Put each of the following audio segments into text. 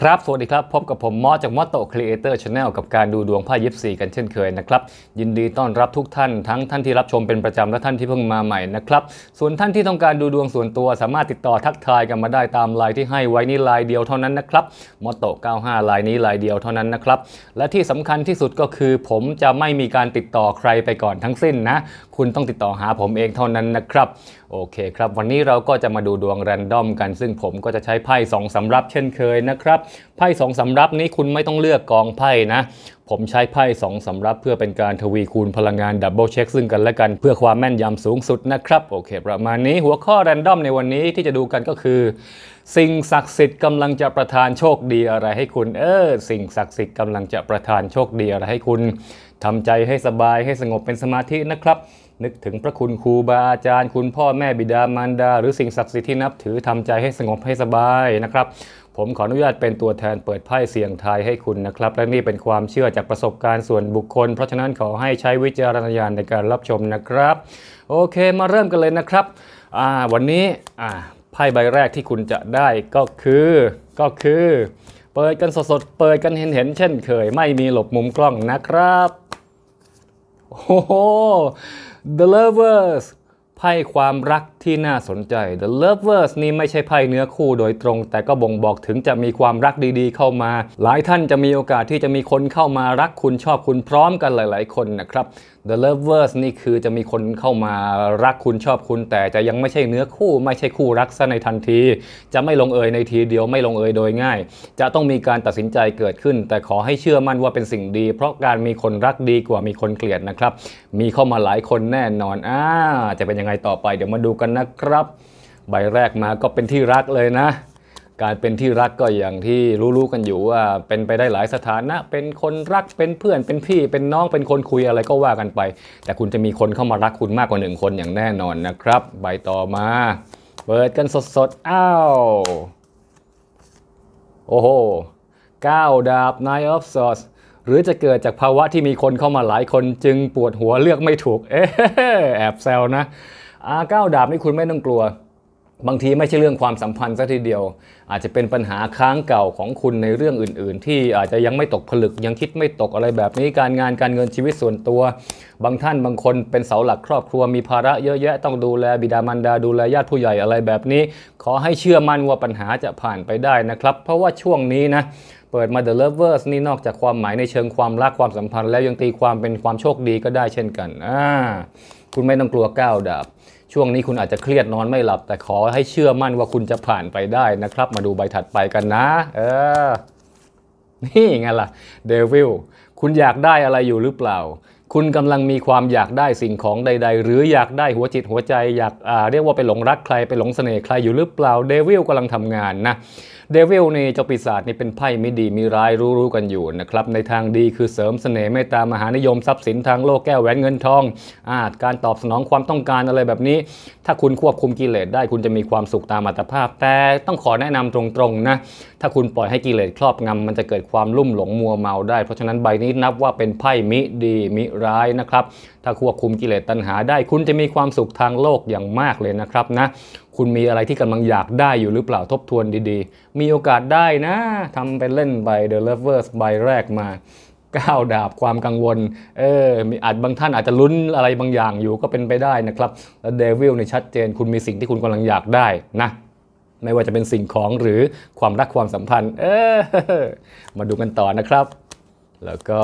ครับ สวัสดีครับ พบกับผมมอจากมอโตครีเอเตอร์ชาแนลกับการดูดวงไพ่ยิปซีกันเช่นเคยนะครับ ยินดีต้อนรับทุกท่านทั้งท่านที่รับชมเป็นประจำและท่านที่เพิ่งมาใหม่นะครับ ส่วนท่านที่ต้องการดูดวงส่วนตัว สามารถติดต่อทักทายกันมาได้ตามไลน์ที่ให้ไว้นี่ไลน์เดียวเท่านั้นนะครับมอโต 95ไลน์นี้ไลน์เดียวเท่านั้นนะครับ และที่สำคัญที่สุดก็คือ ผมจะไม่มีการติดต่อใครไปก่อนทั้งสิ้นนะ คุณต้องติดต่อหาผมเองเท่านั้นนะครับโอเคครับ วันนี้เราก็จะมาดูดวงแรนดอมกันซึ่งผมก็จะใช้ไพ่สองสำรับเช่นเคยนะครับ ไพ่สองสำรับนี้คุณไม่ต้องเลือกกองไพ่นะ ผมใช้ไพ่สองสำรับเพื่อเป็นการทวีคูณพลังงานดับเบิลเช็คซึ่งกันและกันเพื่อความแม่นยำสูงสุดนะครับ โอเค ประมาณนี้หัวข้อแรนดอมในวันนี้ที่จะดูกันก็คือ สิ่งศักดิ์สิทธิ์กำลังจะประทานโชคดีอะไรให้คุณเออสิ่งศักดิ์สิทธิ์กำลังจะประทานโชคดีอะไรให้คุณทำใจให้สบายให้สงบเป็นสมาธินะครับ นึกถึงพระคุณครูบาอาจารย์ คุณพ่อแม่บิดามารดา หรือสิ่งศักดิ์สิทธิ์ที่นับถือทำใจให้สงบให้สบายนะครับ ผมขออนุญาตเป็นตัวแทนเปิดไพ่เสี่ยงทายให้คุณนะครับ และนี่เป็นความเชื่อจากประสบการณ์ส่วนบุคคล เพราะฉะนั้นขอให้ใช้วิจารณญาณในการรับชมนะครับ โอเคมาเริ่มกันเลยนะครับวันนี้ไพ่ใบแรกที่คุณจะได้ก็คือ ก็คือ เปิดกันสดๆเปิดกันเห็นๆเช่นเคย ไม่มีหลบมุมกล้องนะครับโอ้โห The Lovers ไพ่ความรักที่น่าสนใจ The Lovers นี่ไม่ใช่ไพ่เนื้อคู่โดยตรง แต่ก็บ่งบอกถึงจะมีความรักดีๆเข้ามา หลายท่านจะมีโอกาสที่จะมีคนเข้ามารักคุณชอบคุณพร้อมกันหลายๆคนนะครับ The Lovers นี่คือจะมีคนเข้ามารักคุณชอบคุณแต่จะยังไม่ใช่เนื้อคู่ ไม่ใช่คู่รักซะในทันที จะไม่ลงเอยในทีเดียวไม่ลงเอยโดยง่าย จะต้องมีการตัดสินใจเกิดขึ้น แต่ขอให้เชื่อมั่นว่าเป็นสิ่งดี เพราะการมีคนรักดีกว่ามีคนเกลียดนะครับ มีเข้ามาหลายคนแน่นอนอ่าจะเป็นยังไงต่อไปเดี๋ยวมาดูกันนะครับ ใบแรกมาก็เป็นที่รักเลยนะการเป็นที่รักก็อย่างที่รู้ๆกันอยู่ว่าเป็นไปได้หลายสถานะเป็นคนรักเป็นเพื่อนเป็นพี่ เป็นน้องเป็นคนคุยอะไรก็ว่ากันไป แต่คุณจะมีคนเข้ามารักคุณมากกว่าหนึ่งคนอย่างแน่นอนนะครับใบต่อมา เปิดกันสดๆอ้าวโอ้โหก้าวดาบ n i n อ of Swords หรือจะเกิดจากภาวะที่มีคนเข้ามาหลายคนจึงปวดหัวเลือกไม่ถูกเอ๊แอบแซวนะอาก้าวดาบนี่คุณไม่ต้องกลัวบางทีไม่ใช่เรื่องความสัมพันธ์ซะทีเดียว อาจจะเป็นปัญหาค้างเก่าของคุณในเรื่องอื่นๆ ที่อาจจะยังไม่ตกผลึกยังคิดไม่ตกอะไรแบบนี้การงานการเงินชีวิตส่วนตัว บางท่านบางคนเป็นเสาหลักครอบครัวมีภาระเยอะแยะ ต้องดูแลบิดามารดาดูแลญาติผู้ใหญ่อะไรแบบนี้ ขอให้เชื่อมั่นว่าปัญหาจะผ่านไปได้นะครับ เพราะว่าช่วงนี้นะเปิดมา The Lovers นี่นอกจากความหมายในเชิงความรักความสัมพันธ์ แล้วยังตีความเป็นความโชคดีก็ได้เช่นกันอ่าคุณไม่ต้องกลัวก้าวดาบช่วงนี้คุณอาจจะเครียดนอนไม่หลับ แต่ขอให้เชื่อมั่นว่าคุณจะผ่านไปได้นะครับ มาดูใบถัดไปกันนะ เออ นี่ไงล่ะเดวิลคุณอยากได้อะไรอยู่หรือเปล่า คุณกำลังมีความอยากได้สิ่งของใด ๆ หรืออยากได้หัวจิต หัวใจอยากเรียกว่าไปหลงรักใครไปหลงเสน่ห์ใครอยู่หรือเปล่าเดวิลกำลังทำงานนะเดวิลในเจ้าปีศาจนี่เป็นไพ่ไม่ดีมีร้ายรู้ๆกันอยู่นะครับในทางดีคือเสริมเสน่ห์เมตตา มหานิยมทรัพย์สินทางโลกแก้วแหวนเงินทอง อาจการตอบสนองความต้องการอะไรแบบนี้ถ้าคุณควบคุมกิเลสได้คุณจะมีความสุขตามอัตภาพ แต่ต้องขอแนะนำตรงๆนะถ้าคุณปล่อยให้กิเลสครอบงำ มันจะเกิดความลุ่มหลงมัวเมาได้เพราะฉะนั้นใบนี้นับว่าเป็นไพ่มิดีมิร้ายนะครับถ้าควบคุมกิเลสตัณหาได้คุณจะมีความสุขทางโลกอย่างมากเลยนะครับนะคุณมีอะไรที่กำลังอยากได้อยู่หรือเปล่าทบทวนดี ๆ มีโอกาสได้นะทำเป็นเล่นใบ The Lovers ใบแรกมาก้าวดาบความกังวลเออมีอาจบางท่านอาจจะลุ้นอะไรบางอย่างอยู่ก็เป็นไปได้นะครับ แล้วเดวิลในชัดเจนคุณมีสิ่งที่คุณกำลังอยากได้นะ ไม่ว่าจะเป็นสิ่งของหรือความรักความสัมพันธ์ เออ มาดูกันต่อนะครับ แล้วก็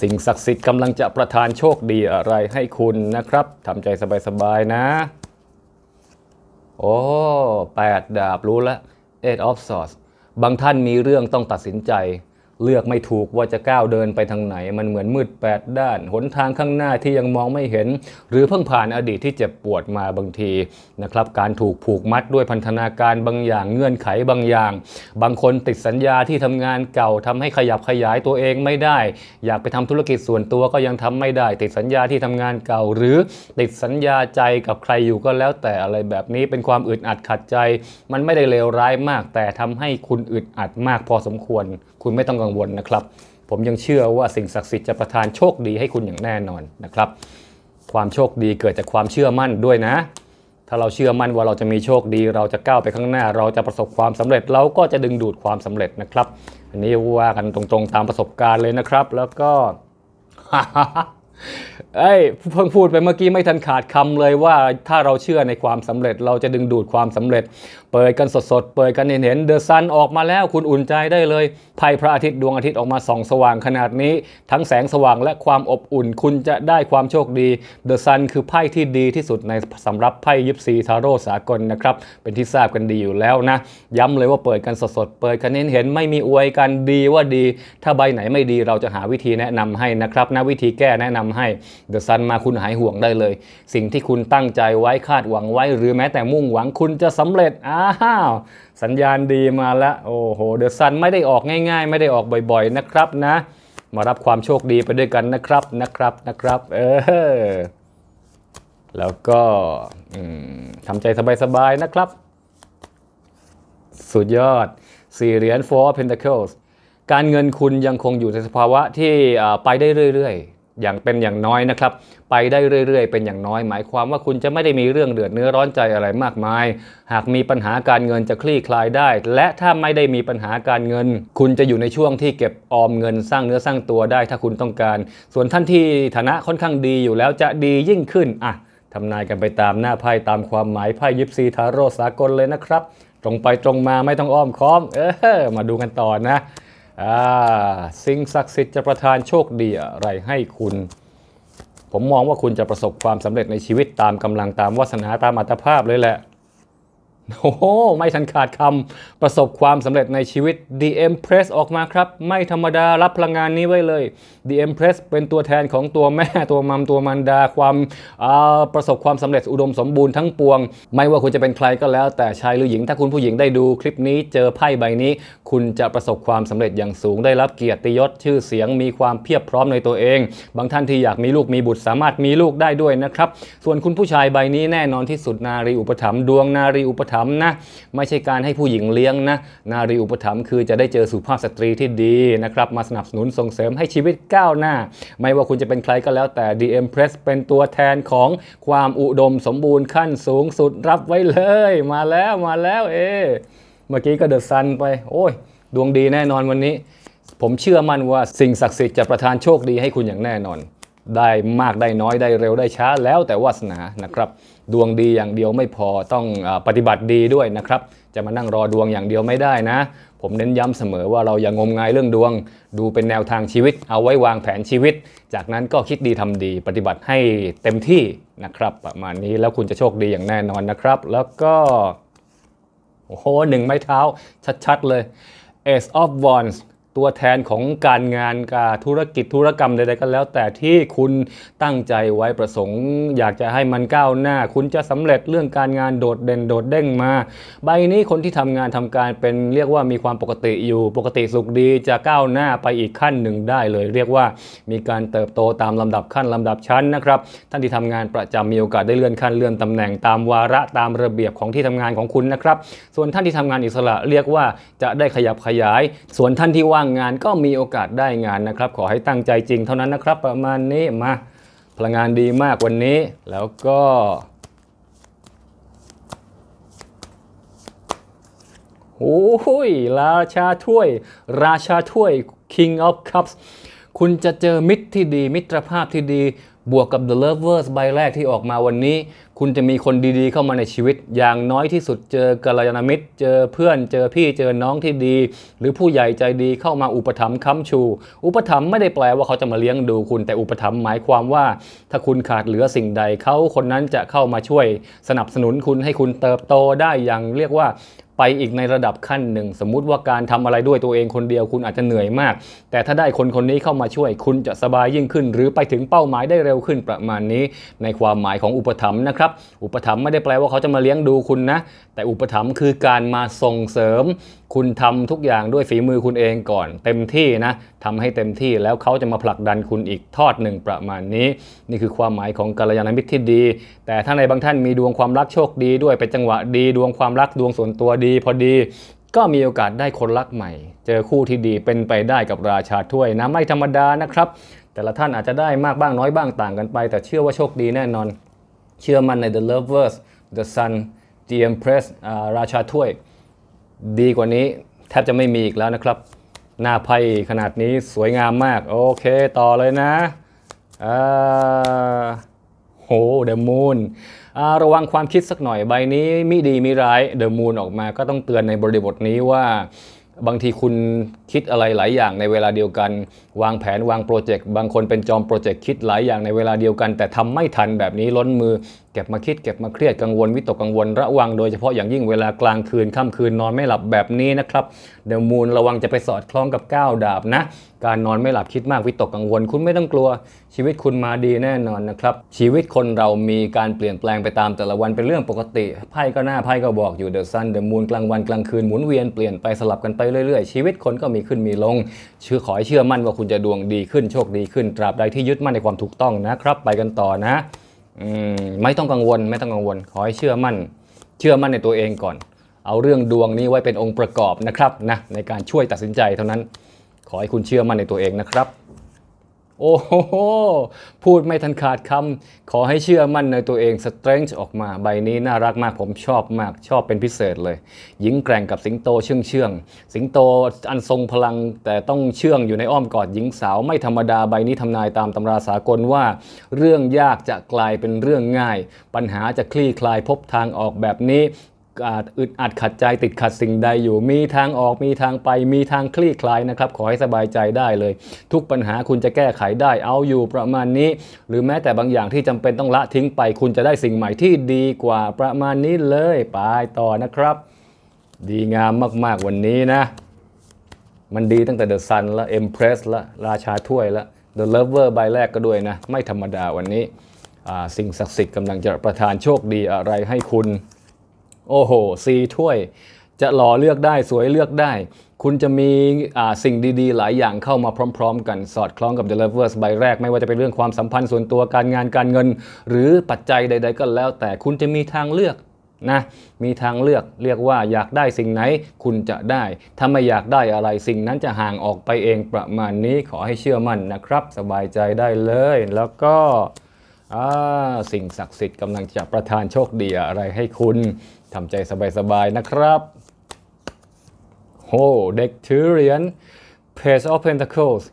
สิ่งศักดิ์สิทธิ์กำลังจะประทานโชคดีอะไรให้คุณนะครับทำใจสบายๆนะ โอ้แปดดาบรู้แล้ว Eight of Swords บางท่านมีเรื่องต้องตัดสินใจเลือกไม่ถูกว่าจะก้าวเดินไปทางไหนมันเหมือนมืดแปดด้าน หนทางข้างหน้าที่ยังมองไม่เห็น หรือเพิ่งผ่านอดีตที่เจ็บปวดมาบางทีนะครับการถูกผูกมัดด้วยพันธนาการบางอย่างเงื่อนไขบางอย่าง บางคนติดสัญญาที่ทำงานเก่าทำให้ขยับขยายตัวเองไม่ได้ อยากไปทำธุรกิจส่วนตัวก็ยังทำไม่ได้ ติดสัญญาที่ทำงานเก่า หรือติดสัญญาใจกับใครอยู่ก็แล้ว แต่อะไรแบบนี้เป็นความอึดอัดขัดใจ มันไม่ได้เลวร้ายมาก แต่ทำให้คุณอึดอัดมากพอสมควรคุณไม่ต้องกังวลนะครับ ผมยังเชื่อว่าสิ่งศักดิ์สิทธิ์จะประทานโชคดีให้คุณอย่างแน่นอนนะครับ ความโชคดีเกิดจากความเชื่อมั่นด้วยนะ ถ้าเราเชื่อมั่นว่าเราจะมีโชคดี เราจะก้าวไปข้างหน้า เราจะประสบความสำเร็จเราก็จะดึงดูดความสำเร็จนะครับ อันนี้ว่ากันตรงๆตามประสบการณ์เลยนะครับ แล้วก็เอ้เพิ่งพูดไปเมื่อกี้ไม่ทันขาดคำเลยว่าถ้าเราเชื่อในความสำเร็จเราจะดึงดูดความสำเร็จ เปิดกันสดๆ เปิดกันเห็นเห็นเดอะซันออกมาแล้วคุณอุ่นใจได้เลยภัยพระอาทิตย์ดวงอาทิตย์ออกมาส่อง สว่างขนาดนี้ ทั้งแสงสว่างและความอบอุ่นคุณจะได้ความโชคดีเดอะซันคือไพ่ที่ดีที่สุดในสำหรับไพ่ยิปซีทาโร่สากลนะครับเป็นที่ทราบกันดีอยู่แล้วนะ ย้ำเลยว่าเปิดกันสดๆเปิดกันเห็นเห็นไม่มีอวยกันดีว่าดี ถ้าใบไหนไม่ดีเราจะหาวิธีแนะนำให้นะครับนะวิธีแก้แนะนำให้เดอะซันมาคุณหายห่วงได้เลย สิ่งที่คุณตั้งใจไว้คาดหวังไว้หรือแม้แต่มุ่งหวังคุณจะสำเร็จ อ้าว สัญญาณดีมาแล้วโอ้โหเดอะซันไม่ได้ออกง่ายๆ ไม่ได้ออกบ่อยๆนะครับนะ มารับความโชคดีไปด้วยกันนะครับนะครับนะครับ เออแล้วก็ทำใจสบายๆ นะครับ สุดยอดสี่เหรียญ four pentacles การเงินคุณยังคงอยู่ในสภาวะที่ไปได้เรื่อยๆอย่างเป็นอย่างน้อยนะครับ ไปได้เรื่อยๆเป็นอย่างน้อยหมายความว่าคุณจะไม่ได้มีเรื่องเดือดเนื้อร้อนใจอะไรมากมาย หากมีปัญหาการเงินจะคลี่คลายได้ และถ้าไม่ได้มีปัญหาการเงิน คุณจะอยู่ในช่วงที่เก็บออมเงินสร้างเนื้อสร้างตัวได้ถ้าคุณต้องการ ส่วนท่านที่ฐานะค่อนข้างดีอยู่แล้วจะดียิ่งขึ้นอ่ะทำนายกันไปตามหน้าไพ่ตามความหมายไพ่ยิปซีทาโร่สากลเลยนะครับ ตรงไปตรงมาไม่ต้องอ้อมค้อมเออมาดูกันต่อนะสิ่งศักดิ์สิทธิ์จะประทานโชคดีอะไรให้คุณ ผมมองว่าคุณจะประสบความสำเร็จในชีวิตตามกำลังตามวาสนาตามอัตภาพเลยแหละโอ้โห ไม่ทันขาดคำประสบความสำเร็จในชีวิต The Empress ออกมาครับ ไม่ธรรมดารับพลังงานนี้ไว้เลย The Empress เป็นตัวแทนของตัวแม่ตัวมัมตัวมันดาความาประสบความสำเร็จอุดมสมบูรณ์ทั้งปวง ไม่ว่าคุณจะเป็นใครก็แล้วแต่ชายหรือหญิงถ้าคุณผู้หญิงได้ดูคลิปนี้เจอไพ่ใบนี้ คุณจะประสบความสำเร็จอย่างสูง ได้รับเกียรติยศชื่อเสียงมีความเพียบพร้อมในตัวเองบางท่านที่อยากมีลูกมีบุตรสามารถมีลูกได้ด้วยนะครับส่วนคุณผู้ชายใบนี้แน่นอนที่สุดนารีอุปถัมภ์ดวงนารีอุปถัมถัมนะไม่ใช่การให้ผู้หญิงเลี้ยงนะ นารีอุปถัมภ์คือจะได้เจอสุภาพสตรีที่ดีนะครับมาสนับสนุนส่งเสริมให้ชีวิตก้าวหน้า ไม่ว่าคุณจะเป็นใครก็แล้วแต่ DM มเพรสเป็นตัวแทนของความอุดมสมบูรณ์ขั้นสูงสุดรับไว้เลย มาแล้วมาแล้วเอเมื่อกี้ก็เดอะซันไป โอ้ย ดวงดีแน่นอนวันนี้ ผมเชื่อมั่นว่าสิ่งศักดิ์สิทธิ์จะประทานโชคดีให้คุณอย่างแน่นอนได้มากได้น้อยได้เร็วได้ช้า แล้วแต่วาสนานะครับ ดวงดีอย่างเดียวไม่พอต้องปฏิบัติดีด้วยนะครับ จะมานั่งรอดวงอย่างเดียวไม่ได้นะ ผมเน้นย้ำเสมอว่าเราอย่างมงายเรื่องดวงดูเป็นแนวทางชีวิตเอาไว้วางแผนชีวิต จากนั้นก็คิดดีทำดีปฏิบัติให้เต็มที่นะครับประมาณนี้แล้วคุณจะโชคดีอย่างแน่นอนนะครับ แล้วก็โอ้โหหนึ่งไม้เท้า ชัดๆเลย Ace of Wands ตัวแทนของการงานการธุรกิจธุรกรรมใดๆก็แล้ว แต่ที่คุณตั้งใจไว้ประสงค์อยากจะให้มันก้าวหน้า คุณจะสำเร็จเรื่องการงานโดดเด่นโดดเด้งมา ใบนี้คนที่ทำงานทำการเป็นเรียกว่ามีความปกติอยู่ปกติสุขดีจะก้าวหน้าไปอีกขั้นหนึ่งได้เลยเรียกว่ามีการเติบโตตามลำดับขั้นลำดับชั้นนะครับ ท่านที่ทำงานประจำมีโอกาสได้เลื่อนขั้นเลื่อนตำแหน่งตามวาระตามระเบียบของที่ทำงานของคุณนะครับ ส่วนท่านที่ทำงานอิสระเรียกว่าจะได้ขยับขยาย ส่วนท่านที่ว่าางงานก็มีโอกาสได้งานนะครับ ขอให้ตั้งใจจริงเท่านั้นนะครับ ประมาณนี้มา พลังงานดีมากวันนี้แล้วก็โอ้ย ราชาถ้วย ราชาถ้วย King of Cups คุณจะเจอมิตรที่ดีมิตรภาพที่ดีบวกกับ The Lovers ใบแรกที่ออกมาวันนี้คุณจะมีคนดีๆเข้ามาในชีวิตอย่างน้อยที่สุดเจอกัลยาณมิตร เจอเพื่อนเจอพี่เจอน้องที่ดี หรือผู้ใหญ่ใจดีเข้ามาอุปถัมภ์ค้ำชู อุปถัมภ์ไม่ได้แปลว่าเขาจะมาเลี้ยงดูคุณ แต่อุปถัมภ์หมายความว่า ถ้าคุณขาดเหลือสิ่งใดเขาคนนั้นจะเข้ามาช่วย สนับสนุนคุณให้คุณเติบโตได้อย่างเรียกว่าไปอีกในระดับขั้นหนึ่ง สมมุติว่าการทำอะไรด้วยตัวเองคนเดียวคุณอาจจะเหนื่อยมาก แต่ถ้าได้คนคนนี้เข้ามาช่วยคุณจะสบายยิ่งขึ้น หรือไปถึงเป้าหมายได้เร็วขึ้นประมาณนี้ ในความหมายของอุปถัมภ์นะครับอุปถัมภ์ไม่ได้แปลว่าเขาจะมาเลี้ยงดูคุณนะแต่อุปถัมภ์คือการมาส่งเสริม คุณทำทุกอย่างด้วยฝีมือคุณเองก่อน เต็มที่นะทำให้เต็มที่แล้วเขาจะมาผลักดันคุณอีกทอดหนึ่งประมาณนี้นี่คือความหมายของกัลยาณมิตรที่ดี แต่ถ้าในบางท่านมีดวงความรักโชคดีด้วย เป็นจังหวะดีดวงความรักดวงส่วนตัวดีพอดีก็มีโอกาสได้คนรักใหม่ เจอคู่ที่ดีเป็นไปได้กับราชาถ้วยนะไม่ธรรมดานะครับ แต่ละท่านอาจจะได้มากบ้างน้อยบ้างต่างกันไป แต่เชื่อว่าโชคดีแน่นอน เชื่อมันใน The Lovers The Sun the e m Press ราชาถ้วย ดีกว่านี้แทบจะไม่มีอีกแล้วนะครับ หน้าไพ่ขนาดนี้สวยงามมาก โอเคต่อเลยนะโหเดอะมูนระวังความคิดสักหน่อยใบนี้มิดีมิร้ายเดอะมูนออกมาก็ต้องเตือนในบริบทนี้ว่าบางทีคุณคิดอะไรหลายอย่างในเวลาเดียวกัน วางแผนวางโปรเจกต์ บางคนเป็นจอมโปรเจกต์คิดหลายอย่างในเวลาเดียวกัน แต่ทำไม่ทันแบบนี้ล้นมือเก็บมาคิดเก็บมาเครียดกังวล วิตกกังวลระวัง โดยเฉพาะอย่างยิ่งเวลากลางคืนค่ำคืนนอนไม่หลับแบบนี้นะครับเดอมูนระวังจะไปสอดคล้องกับก้าวดาบนะ การนอนไม่หลับคิดมากวิตกกังวลคุณไม่ต้องกลัว ชีวิตคุณมาดีแน่นอนนะครับ ชีวิตคนเรามีการเปลี่ยนแปลงไปตามแต่ละวันเป็นเรื่องปกติไพ่ก็หน้าไพ่ก็บอกอยู่เดอะซันเดอะมูนกลางวันกลางคืนหมุนเวียนเปลี่ยนไปสลับกันไปเรื่อย ๆ ชีวิตคนก็มีขึ้นมีลงเชื่อขอให้เชื่อมั่นว่าคุณจะดวงดีขึ้นโชคดีขึ้น ตราบใดที่ยึดมั่นในความถูกต้องนะครับ ไปกันต่อนะไม่ต้องกังวลไม่ต้องกังวล ขอให้เชื่อมั่น เชื่อมั่นในตัวเองก่อน เอาเรื่องดวงนี้ไว้เป็นองค์ประกอบนะครับนะในการช่วยตัดสินใจเท่านั้น ขอให้คุณเชื่อมั่นในตัวเองนะครับโอ้โห พูดไม่ทันขาดคำ ขอให้เชื่อมั่นในตัวเอง สเตรนจ์ออกมา ใบนี้น่ารักมาก ผมชอบมาก ชอบเป็นพิเศษเลย หญิงแกร่งกับสิงโตเชื่องเชื่อง สิงโตอันทรงพลัง แต่ต้องเชื่องอยู่ในอ้อมกอดหญิงสาวไม่ธรรมดาใบนี้ทำนายตามตำราสากลว่า เรื่องยากจะกลายเป็นเรื่องง่าย ปัญหาจะคลี่คลายพบทางออกแบบนี้อาจอึดอัดขัดใจติดขัดสิ่งใดอยู่ มีทางออกมีทางไป มีทางคลี่คลายนะครับ ขอให้สบายใจได้เลย ทุกปัญหาคุณจะแก้ไขได้เอาอยู่ประมาณนี้ หรือแม้แต่บางอย่างที่จำเป็นต้องละทิ้งไป คุณจะได้สิ่งใหม่ที่ดีกว่าประมาณนี้เลยไปต่อนะครับ ดีงามมากๆวันนี้นะ มันดีตั้งแต่เดอะซันละเอ็มเพรสละราชาถ้วยละเดอะเลเวอร์ใบแรกก็ด้วยนะไม่ธรรมดาวันนี้สิ่งศักดิ์สิทธิ์กำลังจะประทานโชคดีอะไรให้คุณโอ้โหสีถ้วย จะหล่อเลือกได้สวยเลือกได้ คุณจะมีสิ่งดีๆ หลายอย่างเข้ามาพร้อมๆกันสอดคล้องกับ The Lovers ใบแรกไม่ว่าจะเป็นเรื่องความสัมพันธ์ส่วนตัวการงานการเงิน หรือปัจจัยใด ๆ ก็แล้ว แต่คุณจะมีทางเลือก นะ มีทางเลือกเรียกว่าอยากได้สิ่งไหน คุณจะได้ ถ้าไม่อยากได้อะไร สิ่งนั้นจะห่างออกไปเองประมาณนี้ขอให้เชื่อมั่นนะครับ สบายใจได้เลย แล้วก็สิ่งศักดิ์สิทธิ์กำลังจะประทานโชคดีอะไรให้คุณทำใจสบาย ๆ นะครับโหเด็กถือเหรียญเพ g ออฟเพนทาโคส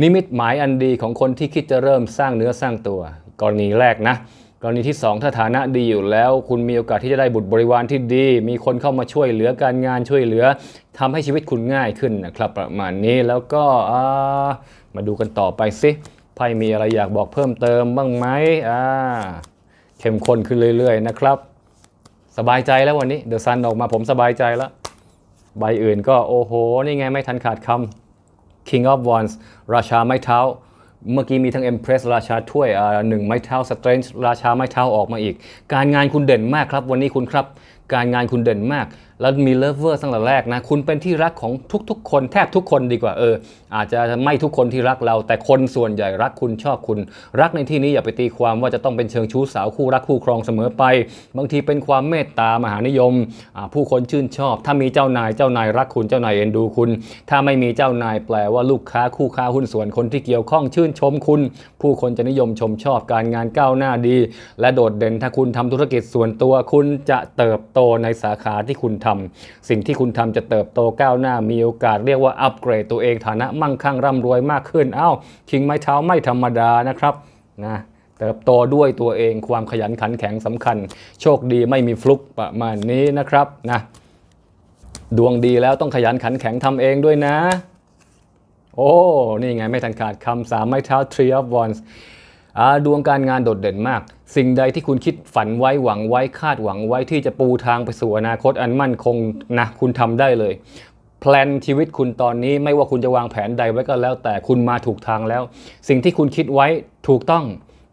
นิมิตหมายอันดีของคนที่คิดจะเริ่มสร้างเนื้อสร้างตัว กรณีแรกนะ กรณีที่ 2 ถ้าฐานะดีอยู่แล้ว คุณมีโอกาสที่จะได้บุตรบริวารที่ดี มีคนเข้ามาช่วยเหลือการงานช่วยเหลือ ทำให้ชีวิตคุณง่ายขึ้นนะครับ ประมาณนี้ แล้วก็ มาดูกันต่อไปสิ ไพ่มีอะไรอยากบอกเพิ่มเติม บ้างไหมอ่า เข้มข้นขึ้นเรื่อยๆ นะครับสบายใจแล้ววันนี้เดอะซันออกมาผมสบายใจแล้ว ใบอื่นก็ โอ้โห นี่ไงไม่ทันขาดคำ King of Wands ราชาไม้เท้า เมื่อกี้มีทั้ง Empress ราชาถ้วยหนึ่งไม้เท้า Strange ราชาไม้เท้าออกมาอีก การงานคุณเด่นมากครับ วันนี้คุณครับ การงานคุณเด่นมากแล้วมีเลิฟเวอร์ตั้งแต่แรกนะคุณเป็นที่รักของทุก ๆ คนแทบทุกคนดีกว่าเออ อาจจะไม่ทุกคนที่รักเรา แต่คนส่วนใหญ่รักคุณชอบคุณ รักในที่นี้อย่าไปตีความว่าจะต้องเป็นเชิงชู้สาวคู่รักคู่ครองเสมอไป บางทีเป็นความเมตตามหานิยมผู้คนชื่นชอบ ถ้ามีเจ้านายเจ้านายรักคุณเจ้านายเอ็นดูคุณ ถ้าไม่มีเจ้านายแปลว่าลูกค้าคู่ค้าหุ้นส่วนคนที่เกี่ยวข้องชื่นชมคุณ ผู้คนจะนิยมชมชอบการงานก้าวหน้าดีและโดดเด่น ถ้าคุณทำธุรกิจส่วนตัวคุณจะเติบโตในสาขาที่คุณทำทำสิ่งที่คุณทำจะเติบโตก้าวหน้ามีโอกาสเรียกว่าอัปเกรดตัวเองฐานะมั่งคั่งร่ำรวยมากขึ้น เอา้า คิงไม้เท้าไม่ธรรมดานะครับนะเติบโตด้วยตัวเองความขยันขันแข็งสำคัญ โชคดีไม่มีฟลุกประมาณนี้นะครับนะดวงดีแล้วต้องขยันขันแข็งทำเองด้วยนะ โอ้ นี่ไงไม่ทันขาดคำสามไม้เท้า three of wands ดวงการงานโดดเด่นมาก สิ่งใดที่คุณคิดฝันไว้ หวังไว้ คาดหวังไว้ ที่จะปูทางไปสู่อนาคตอันมั่นคงนะคุณทำได้เลย แพลนชีวิตคุณตอนนี้ไม่ว่าคุณจะวางแผนใดไว้ก็แล้ว แต่คุณมาถูกทางแล้ว สิ่งที่คุณคิดไว้ ถูกต้อง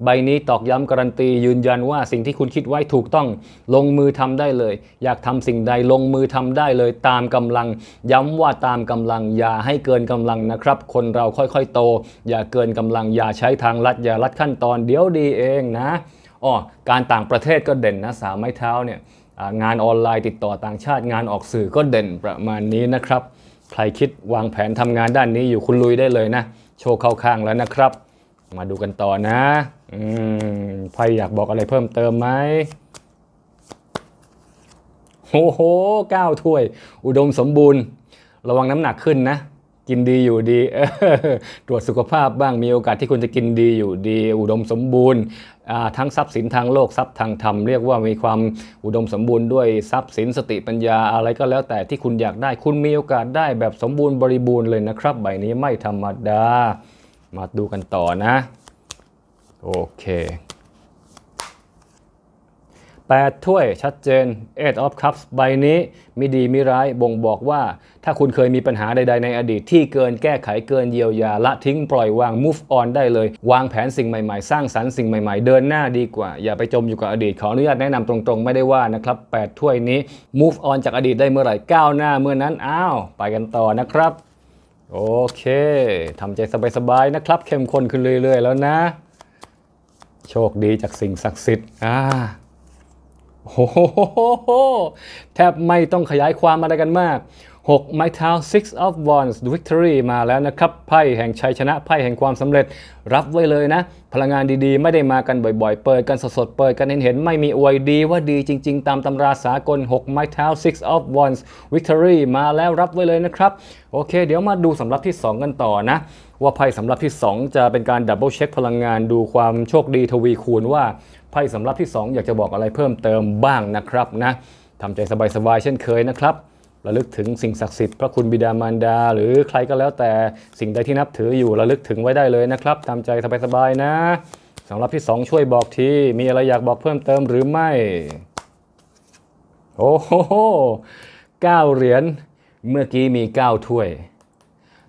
ใบนี้ตอกย้ำการันตียืนยันว่าสิ่งที่คุณคิดไว้ถูกต้องลงมือทำได้เลย อยากทำสิ่งใดลงมือทำได้เลยตามกำลังย้ำว่าตามกำลัง อย่าให้เกินกำลังนะครับ คนเราค่อยๆ โต อย่าเกินกำลัง อย่าใช้ทางลัดอย่าลัดขั้นตอนเดี๋ยวดีเองนะอ๋อการต่างประเทศก็เด่นนะ สาวไม้เท้าเนี่ยงานออนไลน์ติดต่อต่างชาติงานออกสื่อก็เด่นประมาณนี้นะครับ ใครคิดวางแผนทำงานด้านนี้อยู่คุณลุยได้เลยนะ โชว์เข้าข้างแล้วนะครับ มาดูกันต่อนะอืมใครอยากบอกอะไรเพิ่มเติมไหมโอ้โหก้าถ้วย อุดมสมบูรณ์ ระวังน้ำหนักขึ้นนะ กินดีอยู่ดีตรวจสุขภาพบ้างมีโอกาสที่คุณจะกินดีอยู่ดี อุดมสมบูรณ์ทั้งทรัพย์สินทางโลกทรัพย์ทางธรรม เรียกว่ามีความอุดมสมบูรณ์ด้วยทรัพย์สินสติปัญญาอะไรก็แล้วแต่ที่คุณอยากได้คุณมีโอกาสได้แบบสมบูรณ์บริบูรณ์เลยนะครับ ใบนี้ไม่ธรรมดา มาดูกันต่อนะโอเคแปดถ้วยชัดเจน Eight of Cups ใบนี้ มีดี มีร้ายบ่งบอกว่าถ้าคุณเคยมีปัญหาใดๆ ในอดีตที่เกินแก้ไขเกินเยียวยาละทิ้งปล่อยวาง move on ได้เลย วางแผนสิ่งใหม่ๆ สร้างสรรค์สิ่งใหม่ๆเดินหน้าดีกว่า อย่าไปจมอยู่กับอดีตขออนุญาตแนะนำตรงๆไม่ได้ว่านะครับแปดถ้วยนี้ move on จากอดีตได้เมื่อไหร่ก้าวหน้าเมื่อนั้นอ้าวไปกันต่อนะครับโอเคทำใจสบายๆนะครับ เข้มข้นขึ้นเรื่อย ๆ แล้วนะโชคดีจากสิ่งศักดิ์สิทธิ์อ่าโอ้โห แทบไม่ต้องขยายความอะไรกันมาก6ไม้เท้า six of wands victory มาแล้วนะครับไพ่แห่งชัยชนะไพ่แห่งความสำเร็จรับไว้เลยนะ พลังงานดีๆ ไม่ได้มากันบ่อยๆเปิดกันสดๆ เปิดกันเห็นๆ ไม่มีอวยดีว่าดีจริงๆ ตามตำราสากล6ไม้เท้า six of wands victory มาแล้วรับไว้เลยนะครับ โอเค เดี๋ยวมาดูสำรับที่ 2 กันต่อนะ ว่าไพ่สำรับที่ 2 จะเป็นการดับเบิลเช็คพลังงานดูความโชคดีทวีคูณว่าไพ่สำรับที่2 อยากจะบอกอะไรเพิ่มเติมบ้างนะครับนะทำใจสบายๆเช่นเคยนะครับระลึกถึงสิ่งศักดิ์สิทธิ์พระคุณบิดามารดาหรือใครก็แล้วแต่สิ่งใดที่นับถืออยู่ระลึกถึงไว้ได้เลยนะครับตามใจสบายๆนะสำหรับที่ 2 ช่วยบอกที มีอะไรอยากบอกเพิ่มเติมหรือไม่ โอ้โหเก้าเหรียญเมื่อกี้มี 9 ถ้วย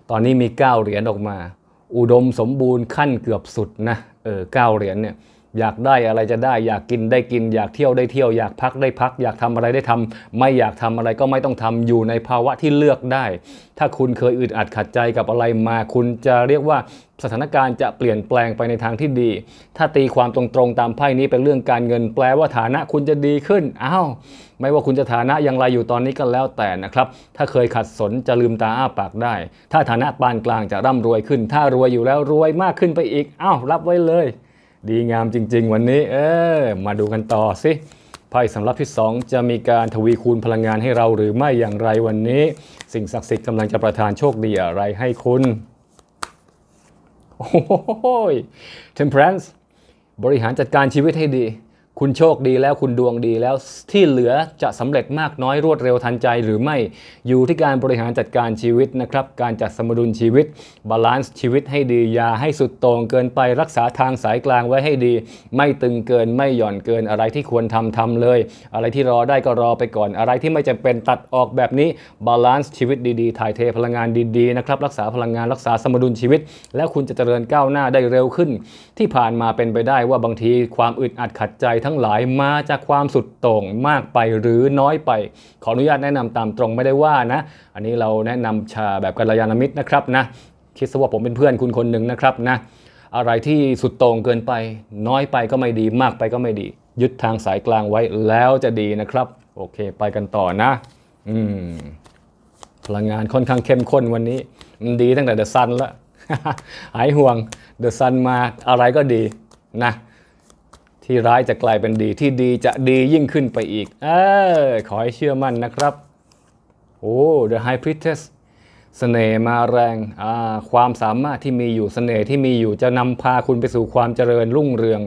ตอนนี้มี 9 เหรียญออกมา อุดมสมบูรณ์ขั้นเกือบสุดนะเออเก้าเหรียญเนี่ยอยากได้อะไรจะได้อยากกินได้กินอยากเที่ยวได้เที่ยว อยากพักได้พัก อยากทำอะไรได้ทำ ไม่อยากทำอะไรก็ไม่ต้องทำอยู่ในภาวะที่เลือกได้ ถ้าคุณเคยอึดอัดขัดใจกับอะไรมาคุณจะเรียกว่าสถานการณ์จะเปลี่ยนแปลงไปในทางที่ดี ถ้าตีความตรงๆตามไพ่นี้เป็นเรื่องการเงินแปลว่าฐานะคุณจะดีขึ้นอ้าวไม่ว่าคุณจะฐานะอย่างไรอยู่ตอนนี้ก็แล้วแต่นะครับ ถ้าเคยขัดสนจะลืมตาอ้าปากได้ ถ้าฐานะปานกลางจะร่ำรวยขึ้น ถ้ารวยอยู่แล้วรวยมากขึ้นไปอีกอ้าวรับไว้เลยดีงามจริง ๆ วันนี้ เออมาดูกันต่อสิไพ่สำหรับที่ 2 จะมีการทวีคูณพลังงานให้เราหรือไม่อย่างไรวันนี้สิ่งศักดิ์สิทธิ์กำลังจะประทานโชคดีอะไรให้คุณโอ้โห temperance บริหารจัดการชีวิตให้ดีคุณโชคดีแล้วคุณดวงดีแล้วที่เหลือจะสำเร็จมากน้อยรวดเร็วทันใจหรือไม่อยู่ที่การบริหารจัดการชีวิตนะครับ การจัดสมดุลชีวิตบาลานซ์ชีวิตให้ดียาให้สุดตรงเกินไปรักษาทางสายกลางไว้ให้ดีไม่ตึงเกินไม่หย่อนเกินอะไรที่ควรทำทำเลย อะไรที่รอได้ก็รอไปก่อน อะไรที่ไม่จำเป็นตัดออกแบบนี้บาลานซ์ชีวิตดีๆถ่ายเทพลังงานดีๆนะครับรักษาพลังงานรักษาสมดุลชีวิต แล้วคุณจะเจริญก้าวหน้าได้เร็วขึ้น ที่ผ่านมาเป็นไปได้ว่าบางทีความอึดอัดขัดใจทั้งทั้งหลายมาจากความสุดโต่งมากไปหรือน้อยไปขออนุญาตแนะนำตามตรงไม่ได้ว่านะ อันนี้เราแนะนำชาแบบกัลยาณมิตรนะครับนะ คิดซะว่าผมเป็นเพื่อนคุณคนหนึ่งนะครับนะ อะไรที่สุดโต่งเกินไป น้อยไปก็ไม่ดีมากไปก็ไม่ดียึดทางสายกลางไว้แล้วจะดีนะครับ โอเคไปกันต่อนะ อืมพลังงานค่อนข้างเข้มข้นวันนี้ดีตั้งแต่เดอะซันละหายห่วงเดอะซันมาอะไรก็ดีนะที่ร้ายจะกลายเป็นดีที่ดีจะดียิ่งขึ้นไปอีก เออขอให้เชื่อมั่นนะครับ โอ้ The High Priestess เสน่ห์มาแรงความสามารถที่มีอยู่เสน่ห์ที่มีอยู่จะนำพาคุณไปสู่ความเจริญรุ่งเรือง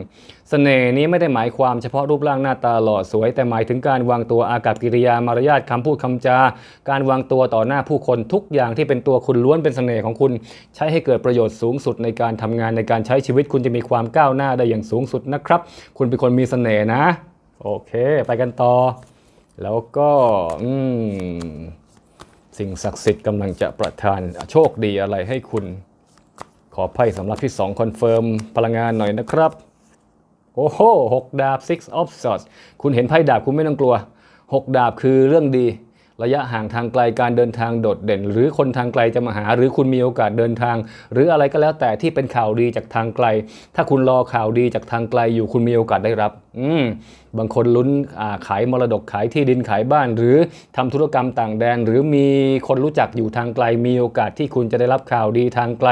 เสน่ห์นี้ไม่ได้หมายความเฉพาะรูปร่างหน้าตาหล่อสวย แต่หมายถึงการวางตัวอากัปกิริยามารยาทคำพูดคำจาการวางตัวต่อหน้าผู้คนทุกอย่างที่เป็นตัวคุณล้วนเป็นเสน่ห์ของคุณใช้ให้เกิดประโยชน์สูงสุดในการทำงานในการใช้ชีวิตคุณจะมีความก้าวหน้าได้อย่างสูงสุดนะครับ คุณเป็นคนมีเสน่ห์นะ โอเค ไปกันต่อ แล้วก็ อืมสิ่งศักดิ์สิทธิ์กำลังจะประทาน โชคดีอะไรให้คุณ ขอไพ่สำหรับที่ 2 คอนเฟิร์มพลังงานหน่อยนะครับ โอ้โหหกดาบ six of swords คุณเห็นไพ่ดาบคุณไม่ต้องกลัว 6 ดาบคือเรื่องดี ระยะห่างทางไกลการเดินทางโดดเด่น หรือคนทางไกลจะมาหา หรือคุณมีโอกาสเดินทาง หรืออะไรก็แล้วแต่ที่เป็นข่าวดีจากทางไกล ถ้าคุณรอข่าวดีจากทางไกลอยู่คุณมีโอกาสได้รับ อืมบางคนลุ้นขายมรดกขายที่ดินขายบ้าน หรือทำธุรกรรมต่างแดนหรือมีคนรู้จักอยู่ทางไกล มีโอกาสที่คุณจะได้รับข่าวดีทางไกล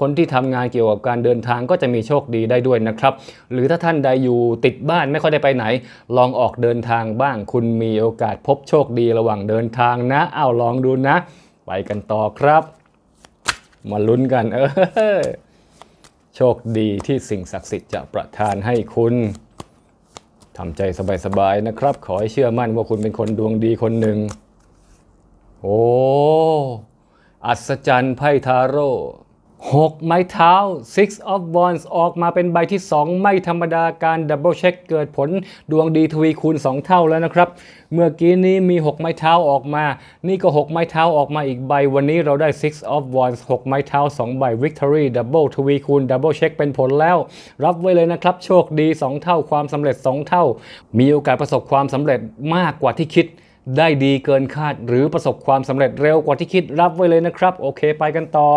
คนที่ทำงานเกี่ยวกับการเดินทางก็จะมีโชคดีได้ด้วยนะครับ หรือถ้าท่านใดอยู่ติดบ้านไม่ค่อยได้ไปไหน ลองออกเดินทางบ้างคุณมีโอกาสพบโชคดีระหว่างเดินทางนะ เอาลองดูนะ ไปกันต่อครับ มาลุ้นกันเออโชคดีที่สิ่งศักดิ์สิทธิ์จะประทานให้คุณทำใจสบายๆนะครับ ขอให้เชื่อมั่นว่าคุณเป็นคนดวงดีคนหนึ่ง โอ้ อัศจรรย์ไพ่ทาโร่6 ไม้เท้า six of wands ออกมาเป็นใบที่ 2 ไม่ธรรมดาการดับเบิลเช็คเกิดผลดวงดีทวีคูณ2 เท่าแล้วนะครับ เมื่อกี้นี้มี 6 ไม้เท้าออกมา นี่ก็ 6 ไม้เท้าออกมาอีกใบ วันนี้เราได้ six of wands 6ไม้เท้า2 ใบ victory double ทวีคูณ double เช็คเป็นผลแล้ว รับไว้เลยนะครับ โชคดี 2 เท่าความสำเร็จ 2 เท่า มีโอกาสประสบความสำเร็จมากกว่าที่คิด ได้ดีเกินคาดหรือประสบความสำเร็จเร็วกว่าที่คิดรับไว้เลยนะครับโอเค ไปกันต่อ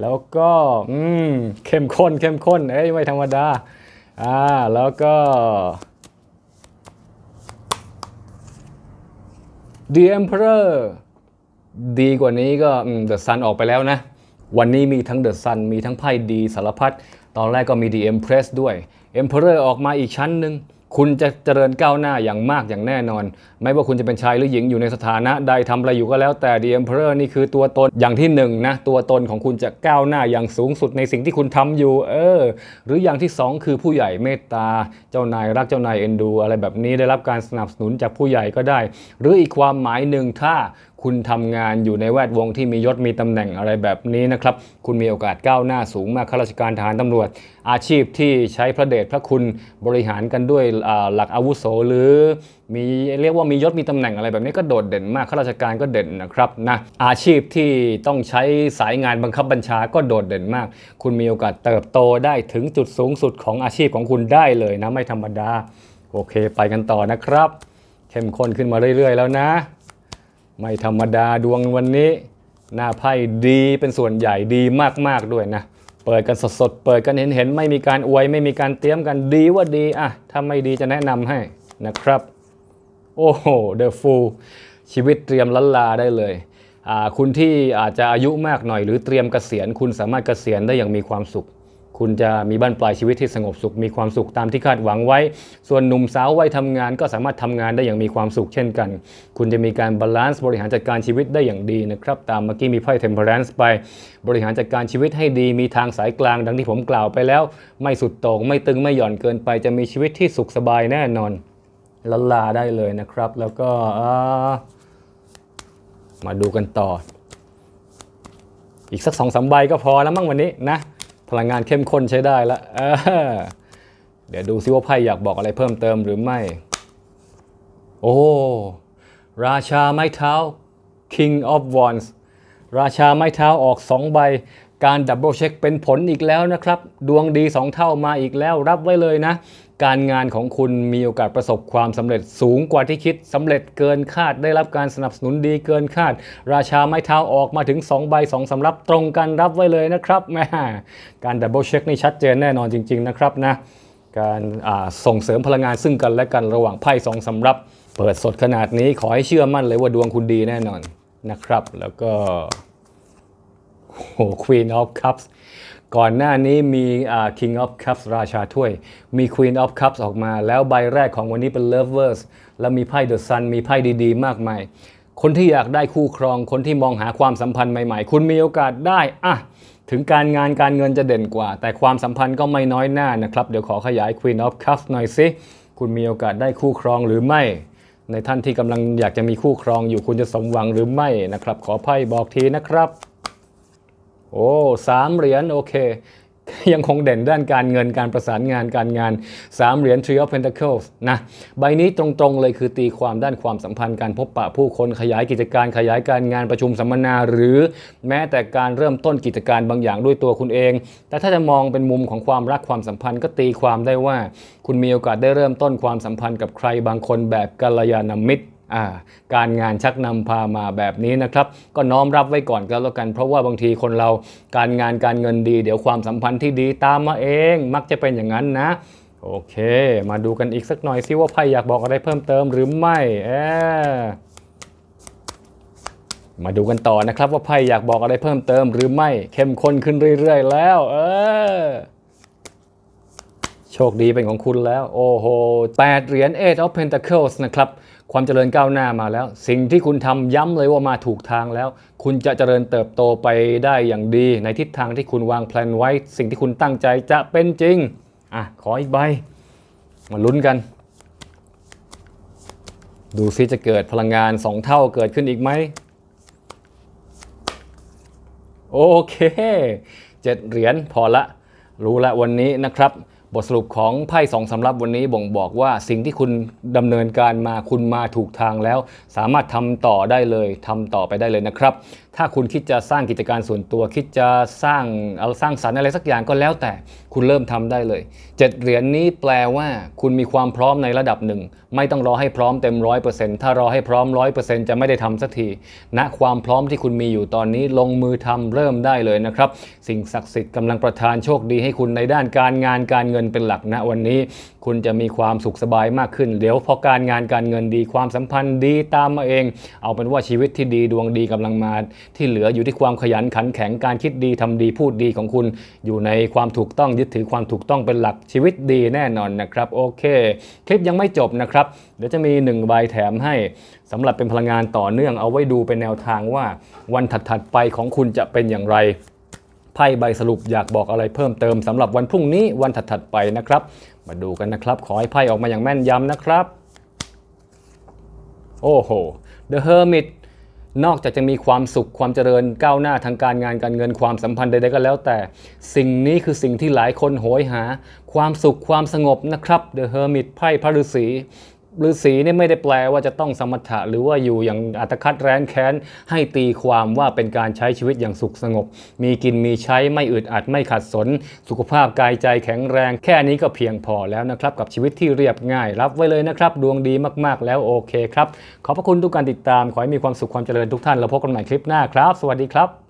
แล้วก็อืมเข้มข้น เข้มข้นเอ้ยไม่ธรรมดาอ่าแล้วก็ The Emperor ดีกว่านี้ก็ The Sun ออกไปแล้วนะ วันนี้มีทั้ง The Sun มีทั้งไพ่ดีสารพัดตอนแรกก็มี The Empress ด้วย Emperor ออกมาอีกชั้นหนึ่งคุณจะเจริญก้าวหน้าอย่างมากอย่างแน่นอนไม่ว่าคุณจะเป็นชายหรือหญิงอยู่ในสถานะใดทำอะไรอยู่ก็แล้วแต่ The Emperor นี่คือตัวตนอย่างที่1นนะตัวตนของคุณจะก้าวหน้าอย่างสูงสุดในสิ่งที่คุณทำอยู่ เออ หรืออย่างที่ 2 คือผู้ใหญ่เมตตาเจ้านายรักเจ้านายเอ็นดู อะไรแบบนี้ได้รับการสนับสนุนจากผู้ใหญ่ก็ได้ หรืออีกความหมายหนึ่งถ้าคุณทำงานอยู่ในแวดวงที่มียศมีตำแหน่งอะไรแบบนี้นะครับ คุณมีโอกาสก้าวหน้าสูงมากข้าราชการทหารตำรวจ อาชีพที่ใช้พระเดชพระคุณบริหารกันด้วยหลัก อาวุโสหรือ มีเรียกว่ามียศมีตำแหน่งอะไรแบบนี้ก็โดดเด่นมากข้าราชการก็เด่นนะครับนะอาชีพที่ต้องใช้สายงานบังคับบัญชาก็โดดเด่นมาก คุณมีโอกาสเติบโตได้ถึงจุดสูงสุดของอาชีพของคุณได้เลยนะ ไม่ธรรมดา โอเคไปกันต่อนะครับ เข้มข้นขึ้นมาเรื่อยๆ แล้วนะไม่ธรรมดาดวงวันนี้ หน้าไพ่ดีเป็นส่วนใหญ่ดีมาก ๆ ด้วยนะ เปิดกันสดๆเปิดกันเห็นๆไม่มีการอวย ไม่มีการเตรียมกันดีว่าดี อ่ะถ้าไม่ดีจะแนะนำให้นะครับโอ้โหเดอะฟูลชีวิตเตรียมล้นลาได้เลย คุณที่อาจจะอายุมากหน่อยหรือเตรียมเกษียณคุณสามารถเกษียณได้อย่างมีความสุขคุณจะมีบ้านปลายชีวิตที่สงบสุข มีความสุขตามที่คาดหวังไว้ ส่วนหนุ่มสาววัยทำงานก็สามารถทำงานได้อย่างมีความสุขเช่นกัน คุณจะมีการบาลานซ์บริหารจัดการชีวิตได้อย่างดีนะครับ ตามเมื่อกี้มีไพ่เทมเพลนซ์ไปบริหารจัดการชีวิตให้ดี มีทางสายกลาง ดังที่ผมกล่าวไปแล้ว ไม่สุดโต่งไม่ตึง ไม่หย่อนเกินไป จะมีชีวิตที่สุขสบายแน่นอนละลาได้เลยนะครับ แล้วก็มาดูกันต่อ อีกสักสองสามใบก็พอแล้วมั้งวันนี้นะพลังงานเข้มข้นใช้ได้แล้ว เดี๋ยวดูซิว่าไพ่อยากบอกอะไรเพิ่มเติมหรือไม่ โอ้ ราชาไม้เท้า King of Wands ราชาไม้เท้าออก2ใบ การดับเบิลเช็คเป็นผลอีกแล้วนะครับ ดวงดี2เท่ามาอีกแล้ว รับไว้เลยนะการงานของคุณมีโอกาสประสบความสำเร็จสูงกว่าที่คิดสำเร็จเกินคาดได้รับการสนับสนุนดีเกินคาด ราชาไม้เท้าออกมาถึง 2 ใบ2สสำรับตรงกันรับไว้เลยนะครับแม่การดับเบิลเช็คนี่ชัดเจนแน่นอนจริงๆนะครับนะการส่งเสริมพลังงานซึ่งกันและกันระหว่างไพ่สองสำรับ เปิดสดขนาดนี้ขอให้เชื่อมั่นเลยว่าดวงคุณดีแน่นอนนะครับ แล้วก็โอ้ควีนออฟคัพก่อนหน้านี้มี King of Cups ราชาถ้วย มี Queen of Cups ออกมา แล้วใบแรกของวันนี้เป็น Lovers แล้วมีไพ่ The Sun มีไพ่ดีๆ มากมาย คนที่อยากได้คู่ครอง คนที่มองหาความสัมพันธ์ใหม่ๆ คุณมีโอกาสได้อะถึงการงานการเงินจะเด่นกว่า แต่ความสัมพันธ์ก็ไม่น้อยหน้านะครับ เดี๋ยวขอขยาย Queen of Cups หน่อยสิคุณมีโอกาสได้คู่ครองหรือไม่ ในท่านที่กำลังอยากจะมีคู่ครอง อยู่คุณจะสมหวังหรือไม่นะครับขอไพ่บอกทีนะครับโอ้สามเหรียญโอเค ยังคงเด่นด้านการเงินการประสานงานการงานสามเหรียญ t r e e of Pentacles นะ ใบนี้ตรงๆเลยคือตีความด้านความสัมพันธ์การพบปะผู้คนขยายกิจการขยายการงานประชุมสัมมนาหรือแม้แต่การเริ่มต้นกิจการบางอย่างด้วยตัวคุณเอง แต่ถ้าจะมองเป็นมุมของความรักความสัมพันธ์ก็ตีความได้ว่าคุณมีโอกาสได้เริ่มต้นความสัมพันธ์กับใครบางคนแบบกัลยาณมิตรการงานชักนำพามาแบบนี้นะครับ ก็น้อมรับไว้ก่อนก็แล้วกัน เพราะว่าบางทีคนเราการงานการเงินดีเดี๋ยวความสัมพันธ์ที่ดีตามมาเอง มักจะเป็นอย่างนั้นนะ โอเค มาดูกันอีกสักหน่อยซิว่าไพ่อยากบอกอะไรเพิ่มเติมหรือไม่แอมาดูกันต่อนะครับ ว่าไพ่อยากบอกอะไรเพิ่มเติมหรือไม่เข้มข้นขึ้นเรื่อยๆ แล้วเออโชคดีเป็นของคุณแล้วโอ้โหแปดเหรียญอ i g อ t of pentacles นะครับความเจริญก้าวหน้ามาแล้ว สิ่งที่คุณทำย้ำเลยว่ามาถูกทางแล้ว คุณจะเจริญเติบโตไปได้อย่างดี ในทิศทางที่คุณวางแผนไว้ สิ่งที่คุณตั้งใจจะเป็นจริง อ่ะ ขออีกใบ มาลุ้นกัน ดูซิจะเกิดพลังงานสองเท่าเกิดขึ้นอีกไหมโอเคเจ็ดเหรียญพอละ รู้ละวันนี้นะครับบทสรุปของไพ่สองสำรับวันนี้บ่งบอกว่าสิ่งที่คุณดำเนินการมาคุณมาถูกทางแล้ว สามารถทำต่อได้เลยทำต่อไปได้เลยนะครับถ้าคุณคิดจะสร้างกิจการส่วนตัวคิดจะสร้างเอาสร้างสรรค์อะไรสักอย่างก็แล้วแต่คุณเริ่มทำได้เลยเจ็ดเหรียญนนี้แปลว่า คุณมีความพร้อมในระดับหนึ่ง ไม่ต้องรอให้พร้อมเต็มร้อยเปอร์เซ็นต์ถ้ารอให้พร้อมร้อยเปอร์เซ็นต์จะไม่ได้ทำสักทีณนะความพร้อมที่คุณมีอยู่ตอนนี้ลงมือทำเริ่มได้เลยนะครับ สิ่งศักดิ์สิทธิ์กำลังประทานโชคดี ให้คุณในด้านการงานการเงินเป็นหลักณนะวันนี้คุณจะมีความสุขสบายมากขึ้น เดี๋ยวพอการงานการเงินดีความสัมพันธ์ดีตามมาเอง เอาเป็นว่าชีวิตที่ดีดวงดีกำลังมา ที่เหลืออยู่ที่ความขยันขันแข็งการคิดดีทำดีพูดดีของคุณ อยู่ในความถูกต้องยึดถือความถูกต้องเป็นหลักชีวิตดีแน่นอนนะครับ โอเค คลิปยังไม่จบนะครับเดี๋ยวจะมี1ใบแถมให้สำหรับเป็นพลังงานต่อเนื่องเอาไว้ดูเป็นแนวทางว่า วันถัดๆไปของคุณจะเป็นอย่างไรพ่ใบสรุปอยากบอกอะไรเพิ่มเติมสำหรับวันพรุ่งนี้วันถัด ๆ ไปนะครับ มาดูกันนะครับ ขอให้ไพ่ออกมาอย่างแม่นยำนะครับ โอ้โห The Hermit นอกจากจะมีความสุขความเจริญก้าวหน้าทางการงานการเงินความสัมพันธ์ใดๆก็แล้วแต่สิ่งนี้คือสิ่งที่หลายคนโหยหา ความสุขความสงบนะครับ The Hermit ไพ่พระฤาษีฤาษีเนี่ยไม่ได้แปลว่าจะต้องสมถะหรือว่าอยู่อย่างอัตคัดแร้นแค้น ให้ตีความว่าเป็นการใช้ชีวิตอย่างสุขสงบ มีกินมีใช้ไม่อึดอัดไม่ขัดสน สุขภาพกายใจแข็งแรงแค่นี้ก็เพียงพอแล้วนะครับ กับชีวิตที่เรียบง่ายรับไว้เลยนะครับดวงดีมากๆแล้วโอเคครับ ขอบพระคุณทุกการติดตาม ขอให้มีความสุขความเจริญทุกท่านแล้วพบกันใหม่คลิปหน้าครับสวัสดีครับ